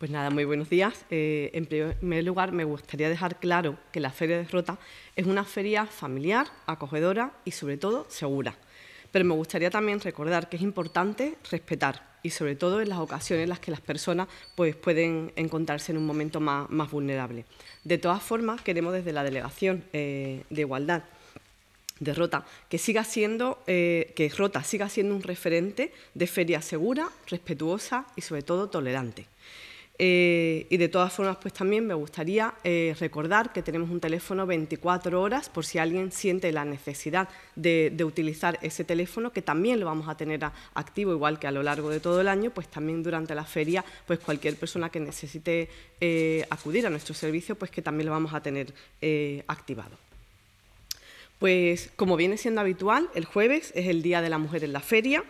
Pues nada, muy buenos días. Eh, en primer lugar, me gustaría dejar claro que la Feria de Rota es una feria familiar, acogedora y, sobre todo, segura. Pero me gustaría también recordar que es importante respetar y, sobre todo, en las ocasiones en las que las personas pues, pueden encontrarse en un momento más, vulnerable. De todas formas, queremos desde la Delegación eh, de Igualdad de Rota, que siga siendo, eh, que Rota siga siendo un referente de feria segura, respetuosa y sobre todo tolerante. Eh, y de todas formas, pues también me gustaría eh, recordar que tenemos un teléfono 24 horas por si alguien siente la necesidad de, utilizar ese teléfono, que también lo vamos a tener activo, igual que a lo largo de todo el año, pues también durante la feria, pues cualquier persona que necesite eh, acudir a nuestro servicio, pues que también lo vamos a tener activado. Pues como viene siendo habitual, el jueves es el Día de la Mujer en la feria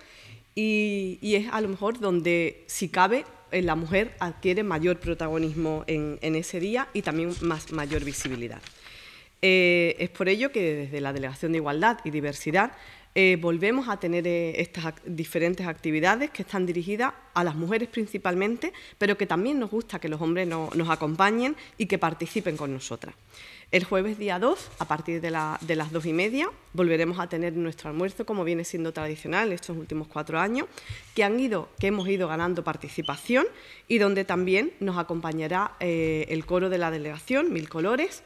y, y es a lo mejor donde, si cabe, la mujer adquiere mayor protagonismo en, en ese día y también más, mayor visibilidad. Eh, es por ello que desde la Delegación de Igualdad y Diversidad eh, volvemos a tener eh, estas diferentes actividades que están dirigidas a las mujeres principalmente, pero que también nos gusta que los hombres nos acompañen y que participen con nosotras. El jueves día 2, a partir de, las dos y media, volveremos a tener nuestro almuerzo, como viene siendo tradicional estos últimos cuatro años, que, han ido, que hemos ido ganando participación y donde también nos acompañará el coro de la delegación, Mil Colores,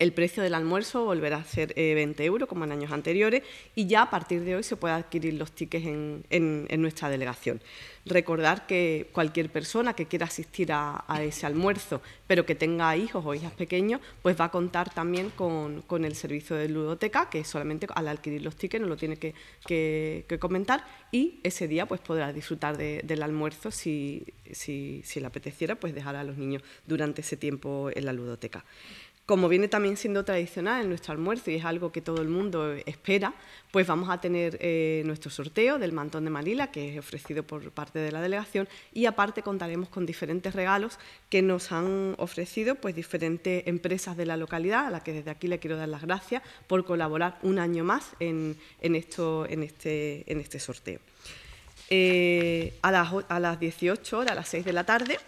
el precio del almuerzo volverá a ser 20 eh, euros, como en años anteriores, y ya a partir de hoy se puede adquirir los tickets en, nuestra delegación. Recordar que cualquier persona que quiera asistir a, ese almuerzo, pero que tenga hijos o hijas pequeños, pues va a contar también con, el servicio de ludoteca, que solamente al adquirir los tickets no lo tiene que, comentar, y ese día pues podrá disfrutar del almuerzo si, le apeteciera, pues dejar a los niños durante ese tiempo en la ludoteca como viene también siendo tradicional en nuestro almuerzo y es algo que todo el mundo espera, pues vamos a tener eh, nuestro sorteo del mantón de Manila, que es ofrecido por parte de la delegación, y aparte contaremos con diferentes regalos que nos han ofrecido pues, diferentes empresas de la localidad, a las que desde aquí le quiero dar las gracias por colaborar un año más en, esto, en, este, en este sorteo. Eh, a, las, a las 18 horas, a las 6 de la tarde,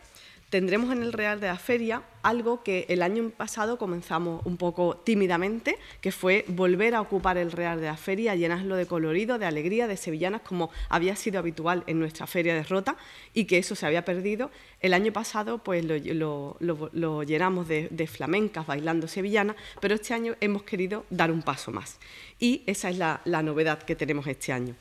tendremos en el Real de la Feria algo que el año pasado comenzamos un poco tímidamente, que fue volver a ocupar el Real de la Feria, llenarlo de colorido, de alegría, de sevillanas, como había sido habitual en nuestra Feria de Rota y que eso se había perdido. El año pasado pues lo, llenamos de, flamencas bailando sevillanas, pero este año hemos querido dar un paso más. Y esa es la, novedad que tenemos este año.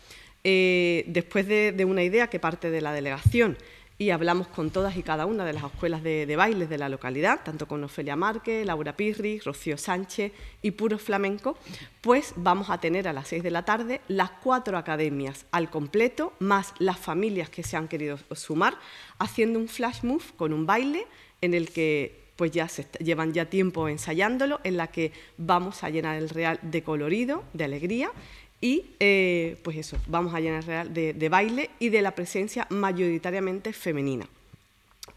Eh, después de una idea que parte de la delegación, y hablamos con todas y cada una de las escuelas de, baile bailes de la localidad, tanto con Ofelia Márquez, Laura Pirri, Rocío Sánchez y Puro Flamenco, pues vamos a tener a las 6 de la tarde las cuatro academias al completo, más las familias que se han querido sumar, haciendo un flash move con un baile en el que pues ya se llevan ya tiempo ensayándolo, en la que vamos a llenar el real de colorido, de alegría y eh, pues eso, vamos a llenar real de, baile y de la presencia mayoritariamente femenina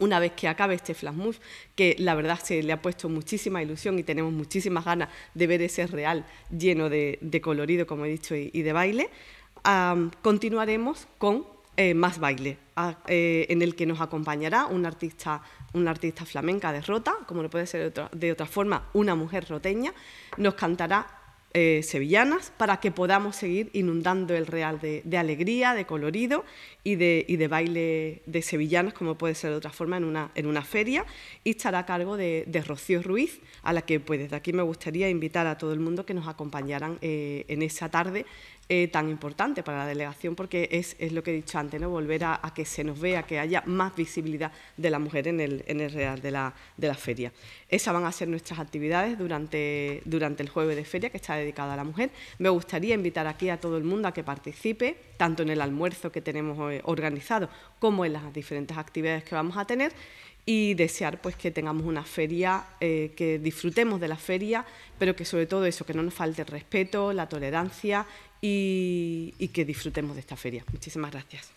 una vez que acabe este flash que la verdad se le ha puesto muchísima ilusión y tenemos muchísimas ganas de ver ese real lleno de, colorido, como he dicho, y, de baile, continuaremos con eh, más baile, eh, en el que nos acompañará una artista, una artista flamenca de Rota, como no puede ser de otra forma, una mujer roteña, nos cantará eh, sevillanas para que podamos seguir inundando el Real de, alegría, de colorido y de, baile de sevillanas, como puede ser de otra forma, en una, en una feria. Y estará a cargo de, Rocío Ruiz, a la que pues desde aquí me gustaría invitar a todo el mundo que nos acompañaran eh, en esa tarde eh, tan importante para la delegación porque es, lo que he dicho antes, ¿no? volver a, que se nos vea, que haya más visibilidad de la mujer en el, en el real de la, feria. Esas van a ser nuestras actividades durante, durante el jueves de feria que está dedicada a la mujer. Me gustaría invitar aquí a todo el mundo a que participe, tanto en el almuerzo que tenemos eh, organizado como en las diferentes actividades que vamos a tener y desear pues que tengamos una feria, eh, que disfrutemos de la feria, pero que sobre todo eso, que no nos falte el respeto, la tolerancia y, que disfrutemos de esta feria. Muchísimas gracias.